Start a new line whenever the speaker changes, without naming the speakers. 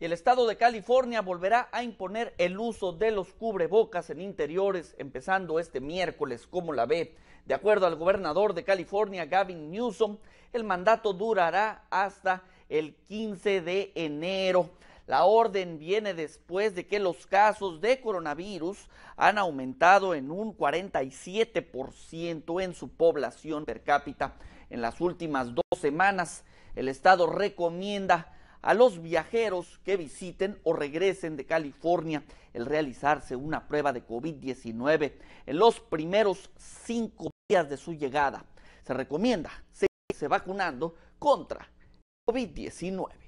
y el estado de California volverá a imponer el uso de los cubrebocas en interiores empezando este miércoles, como la ve. De acuerdo al gobernador de California, Gavin Newsom, el mandato durará hasta el 15 de enero. La orden viene después de que los casos de coronavirus han aumentado en un 47% en su población per cápita en las últimas dos semanas. El Estado recomienda a los viajeros que visiten o regresen de California el realizarse una prueba de COVID-19 en los primeros cinco días de su llegada. Se recomienda seguirse vacunando contra COVID-19.